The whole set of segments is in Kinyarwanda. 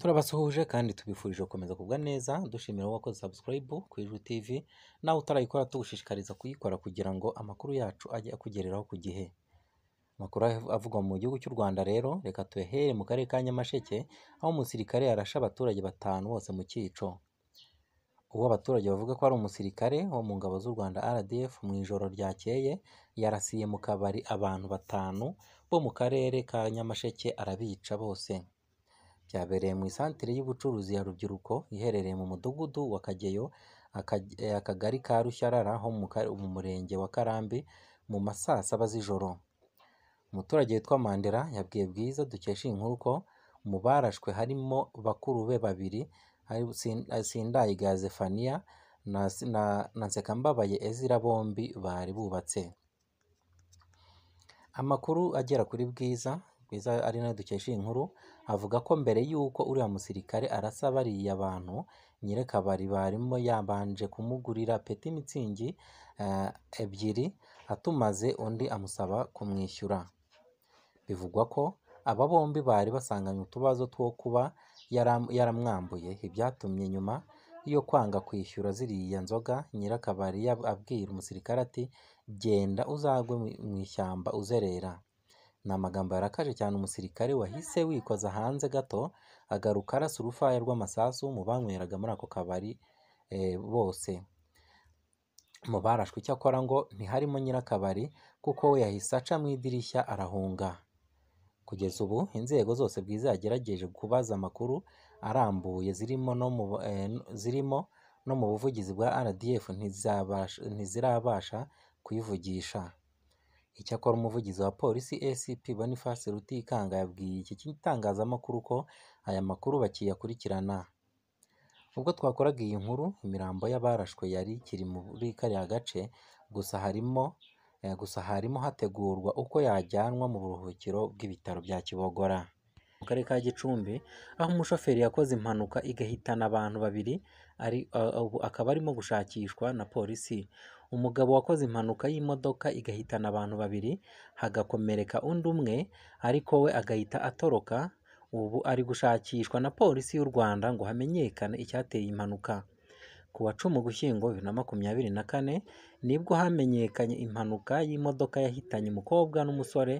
turabasuhuje kandi tubifurije gukomeza kugwa neza dushimira wakoze sabusikarayibu ku ijwi tivi nawe utarayikora tugushishikariza kuyikora kugira ngo amakuru yacu ajye akugereraho ku gihe amakuru avugwa mu gihugu cy'u rwanda rero reka tuyahere mu karere ka nyamasheke aho umusirikare yarashe abaturage batanu bose mu cyico uwo abaturage bavuga ko ari umusirikare wo mu ngabo z'u rwanda rdf mu ijoro ryakeye yarasiye mu kabari abantu batanu bo mu karere ka nyamasheke arabica bose byabereye mu isantere y'ubucuruzi ya Rubyiruko iherereye mu mudugudu wa Kageyo, eh, akagari ka Rushyarara ho mu murenge wa Karambi mu ma saa saba z'ijoro. Umuturage witwa Mandela yabwiye Bwiza dukesha iyi ko mu barashwe harimo bakuru be babiri Sindayigaya Zephania na Nsekambabaye Ezira bombi bari bubatse. Amakuru agera kuri Bwiza Rwiza ari nayo dukesha iyi nkuru, avuga ko mbere y'uko uriya musirikare arasa bariya bantu, nyirakabari barimo yabanje kumugurira peti mitsingi eh, ebyiri, atumaze undi amusaba kumwishyura. Bivugwa ko aba bombi bari basanganywe utubazo two kuba yaramwambuye, ibyatumye nyuma iyo kwanga kwishyura ziriya nzoga, nyirakabari abwira umusirikare ati genda uzagwe mu ishyamba uzerera. Ni amagambo yarakaje cyane umusirikare wahise wikoza hanze gato agaruka arasa urufaya rw'amasasu mu banyweraga muri ako kabari eh, bose mu barashwe icyakora ngo ntiharimo nyirakabari kuko we yahise aca mu idirishya arahunga kugeza ubu inzego zose bwiza yagerageje kubaza amakuru arambuye zirimo no mu eh, zirimo no mu buvugizi bwa RDF ntizirabasha kuyivugisha Icyakora Umuvugizi wa Polisi ACP Boniface Rutikanga yabwiye iki gitangazamakuru ko aya makuru bakiyakurikirana. Ubwo twakoraga iyi nkuru, imirambo y'abarashwe yari ikiri muri kariya gace, gusa harimo eh, hategurwa uko yajyanwa mu buruhukiro bw'ibitaro bya Kibogora. mu karere ka Gicumbi aho umushoferi yakoze impanuka igahitana abantu babiri akaba arimo gushakishwa na polisi. Umugabo wakoze impanuka y'imodoka igahitana abantu babiri hagakomereka undi umwe ariko we agahita atoroka, ubu ari gushakishwa na polisi y'u Rwanda ngo hamenyekane icyateye impanuka. Ku wa cumi Ugushyingo bibiri na makumyabiri na kane nibwo hamenyekanye impanuka y'imodoka yahitanye umukobwa n'umusore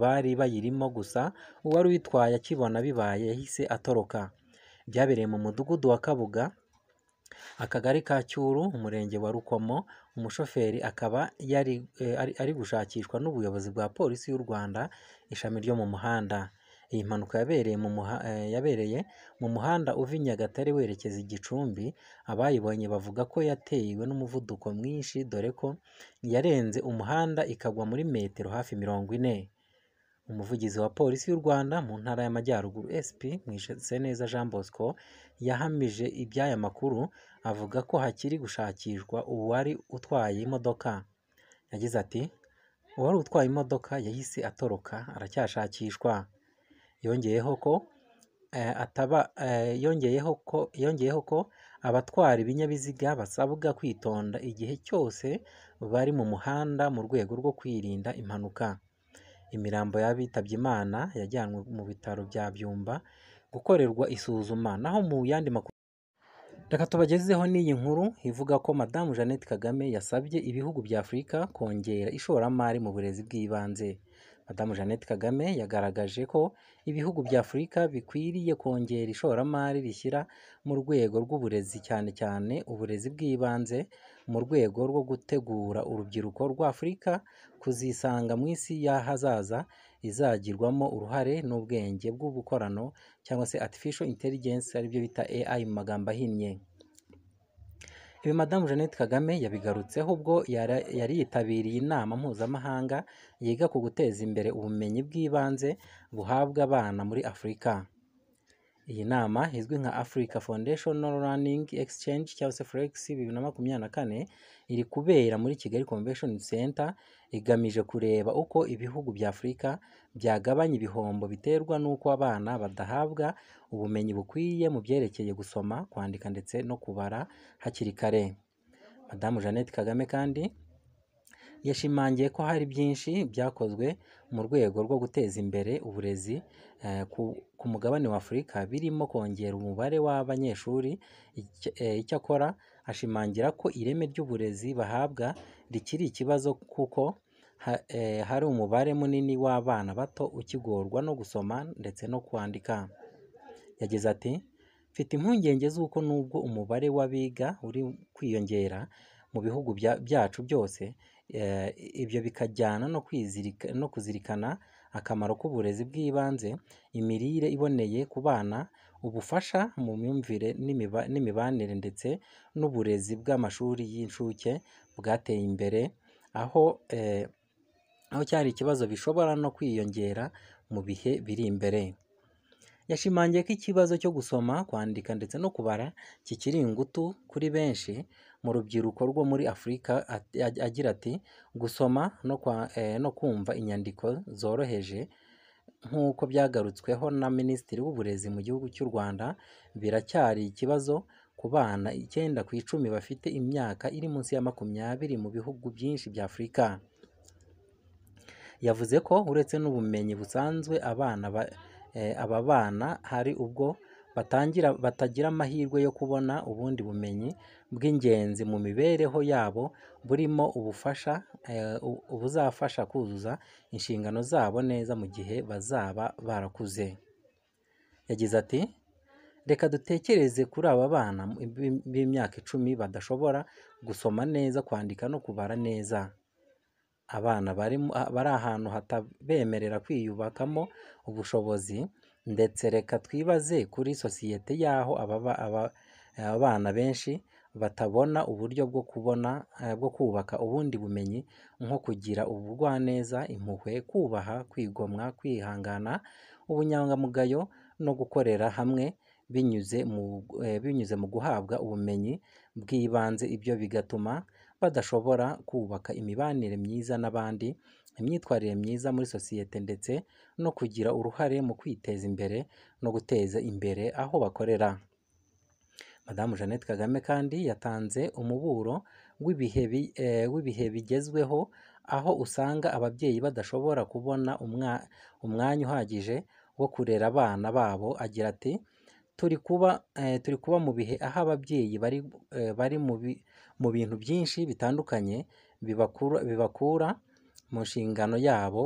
bari bayirimo gusa uwari uyitwaye akibona bibaye yahise atoroka. Byabereye mu mudugudu wa Kabuga, akagari ka Cyuru, umurenge wa Rukomo, umushoferi akaba yari eh, ari gushakishwa n'ubuyobozi bwa polisi y'u Rwanda ishami ryo mu muhanda. Iyi mpanuka eh, yabereye mu muhanda uva i Nyagatare werekeza i Gicumbi, abayibonye bavuga ko yatewe n'umuvuduko mwinshi dore ko yarenze umuhanda ikagwa muri metero hafi mirongo ine. Umuvugizi wa Polisi y'u Rwanda mu Ntara y'Amajyaruguru SP Mwiseneza Jean Bosco yahamije iby'aya makuru, avuga ko hakiri gushakishwa uwari utwaye imodoka. Yagize ati “Uwari utwaye imodoka yahise atoroka, aracyashakishwa. Yongeyeho ko eh, ataba eh, yongeyeho ko yongeyeho ko abatwara ibinyabiziga basabwa kwitonda igihe cyose bari mu muhanda mu rwego rwo kwirinda impanuka. Imirambo y'abitabye Imana yajyanwe mu bitaro bya Byumba gukorerwa isuzuma naho mu yandi makuru reka tubagezeho n'iyi nkuru ivuga ko Madamu Jeannette Kagame yasabye ibihugu bya Afurika kongera ishoramari mu burezi bw'ibanze. Madamu Jeannette Kagame yagaragaje ko ibihugu bya Afurika bikwiriye kongera ishoramari rishyira mu rwego rw'uburezi cyane cyane uburezi bw'ibanze mu rwego rwo gutegura urubyiruko Afurika kuzisanga mu isi y'ahazaza izagirwamo uruhare n'ubwenge bw'ubukorano cyangwa se Artificial Intelligence aribyo bita AI mu magambo ahinnye. Ibi Madamu Jeannette Kagame yabigarutseho ubwo yari yitabiriye inama mpuzamahanga yiga ku guteza imbere ubumenyi bw'ibanze buhabwa abana muri Afurika. Iyi nama izwi nka Africa Foundation Learning Exchange cyangwa se FLEX bibiri na makumyabiri na kane, iri kubera muri Kigali Convention Center, igamije kureba uko ibihugu bya Afurika byagabanya ibihombo biterwa n'uko abana badahabwa ubumenyi bukwiye mu byerekeye gusoma, kwandika ndetse no kubara hakiri kare. Madamu Jeannette Kagame kandi yashimangiye ko hari byinshi byakozwe mu rwego rwo guteza imbere uburezi eh, ku mugabane wa Afurika birimo kongera umubare w'abanyeshuri. Eh, icyakora ashimangira ko ireme ry'uburezi bahabwa rikiri ikibazo kuko eh, hari umubare munini w'abana bato ukigorwa no gusoma ndetse no kwandika. Yagize ati “Mfite impungenge z'uko nubwo umubare w'abiga uri kwiyongera mu bihugu byacu byose Eh, ibyo bikajyana no no kuzirikana akamaro k'uburezi bw'ibanze, imirire iboneye ku bana, ubufasha mu myumvire n'imibanire ndetse n'uburezi bw'amashuri y'incuke bwateye imbere, eh, aho cyari ikibazo bishobora no kwiyongera mu bihe biri imbere. Yashimangiye ko ikibazo cyo gusoma, kwandika ndetse no kubara kikiri ingutu kuri benshi mu rubyiruko rwo muri Afurika agira ati “Gusoma no kwa eh, no kumva inyandiko zoroheje nk'uko byagarutsweho na Minisitiri w'Uburezi mu gihugu cy'u Rwanda biracyari ikibazo ku bana icyenda ku icumi bafite imyaka iri munsi ya makumyabiri mu bihugu byinshi bya Afurika. Yavuze ko uretse n'ubumenyi busanzwe abana eh, aba bana hari ubwo batangira batagira amahirwe yo kubona ubundi bumenyi bw'ingenzi mu mibereho yabo burimo ubufasha eh, ubuzafasha kuzuza inshingano zabo neza mu gihe bazaba barakuze. Yagize ati “Reka dutekereze kuri aba bana b'imyaka icumi badashobora gusoma neza, kwandika no kubara neza. Abana bari ahantu hatabemerera kwiyubakamo ubushobozi ndetse reka twibaze kuri sosiyete y'aho ababa bana benshi batabona uburyo bwo kubona eh, bwo kubaka ubundi bumenyi nko kugira ubugwaneza, impuhwe, kubaha, kwigomwa, kwihangana, ubunyangamugayo no gukorera hamwe binyuze mu eh, guhabwa ubumenyi bw'ibanze, ibyo bigatuma badashobora kubaka imibanire myiza n'abandi imyitwarire myiza muri sosiyete ndetse no kugira uruhare mu kwiteza imbere no guteza imbere aho bakorera. Madamu Jeannette Kagame kandi yatanze umuburo eh, w'ibihe bigezweho, aho usanga ababyeyi badashobora kubona umwanya uhagije wo kurera abana babo, agira ati “Turi kuba eh, mu bihe aho ababyeyi bari eh, mu bintu byinshi bitandukanye bibakura mu nshingano yabo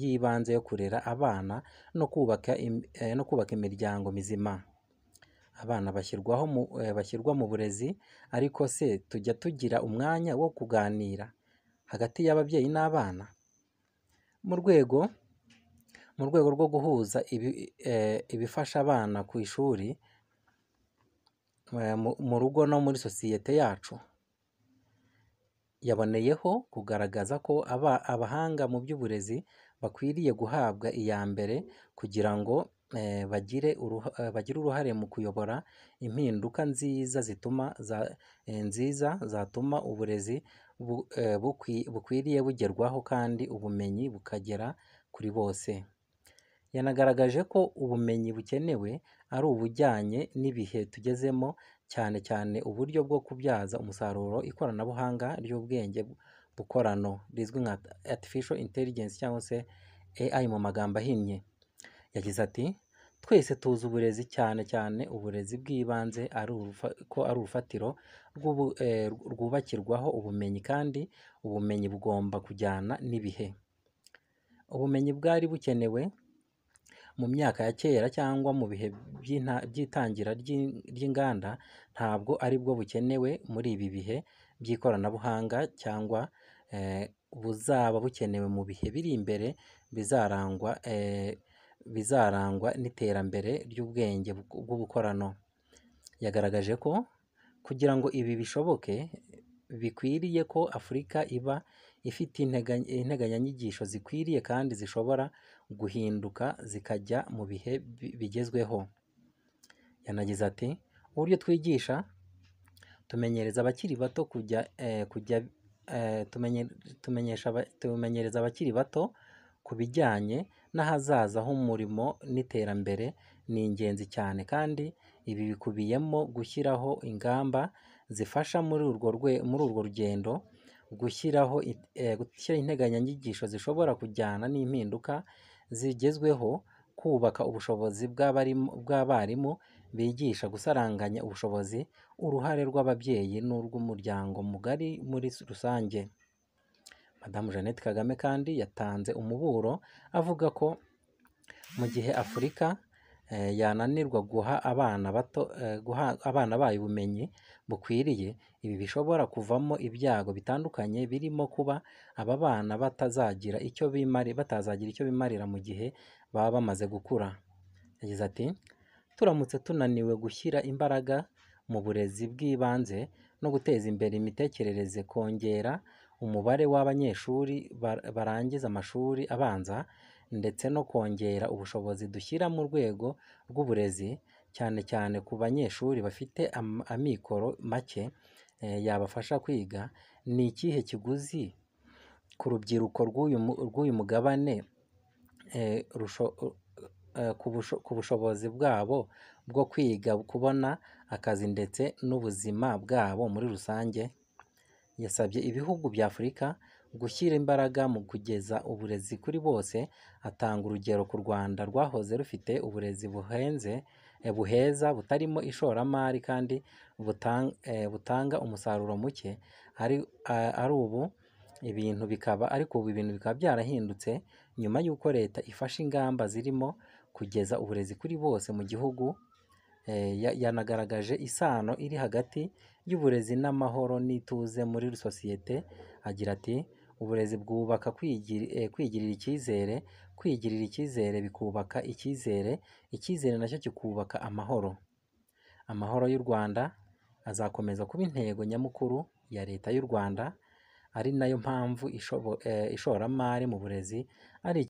y'ibanze yo kurera abana no kubaka eh, no kubaka imiryango mizima. Abana bashyirwaho eh, bashyirwa mu burezi ariko se tujya tugira umwanya wo kuganira hagati y'ababyeyi n'abana? mu rwego Mu rwego rwo guhuza eh, ibifasha abana ku ishuri, mu rugo no muri sosiyete yacu. yaboneyeho kugaragaza ko aba abahanga mu by'uburezi bakwiriye guhabwa iya mbere kugira ngo eh, bagire eh, bagire uruhare mu kuyobora impinduka nziza zituma za eh, nziza zatuma uburezi bukwiriye bugerwaho kandi ubumenyi bukagera kuri bose. Yanagaragaje ko ubumenyi bukenewe ari ubujyanye n'ibihe tugezemo cyane cyane uburyo bwo kubyaza umusaruro ikoranabuhanga ry'ubwenge bukorano rizwi nka Artificial Intelligence cyangwa se AI mu magambo ahinnye, yagize ati “Twese tuzi uburezi cyane cyane uburezi bw'ibanze ko ari urufatiro eh, rwubakirwaho ubumenyi kandi ubumenyi bugomba kujyana n'ibihe. Ubumenyi bwari bukenewe mu myaka ya kera cyangwa mu bihe by'itangira ry'inganda ntabwo ari bwo bukenewe muri ibi bihe by'ikoranabuhanga cyangwa eh, buzaba bukenewe mu bihe biri imbere bizarangwa eh, bizarangwa n'iterambere ry'ubwenge bw'ubukorano. Yagaragaje ko kugira ngo ibi bishoboke bikwiriye ko Afurika iba ifite integanyanyigisho zikwiriye kandi zishobora guhinduka zikajya mu bihe bigezweho, yanagize ati “Uburyo twigisha tumenyereza abakiri bato kujya eh, eh, tumenyereza abakiri bato ku bijyanye n'ahazaza h'umurimo n'iterambere ni ingenzi cyane kandi ibi bikubiyemo gushyiraho ingamba zifasha muri urwo muri urwo rugendo, gushyiraho eh, integanyanyigisho zishobora kujyana n'impinduka zigezweho, kubaka ubushobozi bw'abarimu bigisha gusaranganya ubushobozi, uruhare rw'ababyeyi n'urw'umuryango mugari muri rusange. Madamu Jeannette Kagame kandi yatanze umuburo avuga ko mu gihe Afurika Eh, yananirwa guha abana bato eh, guha abana bayo ubumenyi bukwiriye, ibi bishobora kuvamo ibyago bitandukanye birimo kuba aba bana batazagira icyo bimari batazagira icyo bimarira mu gihe baba bamaze gukura, yagize ati “Turamutse tunaniwe gushyira imbaraga mu burezi bw'ibanze no guteza imbere imitekerereze, kongera umubare w'abanyeshuri barangiza amashuri abanza ndetse no kongera ubushobozi dushyira mu rwego rw'uburezi, cyane cyane ku banyeshuri bafite amikoro make eh, yabafasha kwiga, ni ikihe kiguzi ku rubyiruko rw'uyu mugabane eh, eh, ku bushobozi bwabo bwo kwiga, kubona akazi ndetse n'ubuzima bwabo muri rusange? Yasabye ibihugu bya Afurika gushyira imbaraga mu kugeza uburezi kuri bose, atanga urugero ku Rwanda rwahoze rufite uburezi buhenze eh, buheza butarimo ishoramari kandi eh, butanga umusaruro muke eh, ari ubu ibintu bikaba ariko ubu ibintu bikaba byarahindutse nyuma y'uko leta ifashe ingamba zirimo kugeza uburezi kuri bose mu gihugu, yanagaragaje isano iri hagati y'uburezi n'amahoro n'ituze muri sosiyete agira ati Uburezi bwubaka eh, kwigirira icyizere, kwigirira icyizere bikubaka icyizere, icyizere na cyo kikubaka amahoro. Amahoro y'u Rwanda azakomeza kuba intego nyamukuru ya Leta y'u Rwanda, ari nayo mpamvu eh, ishoramari mu burezi ari.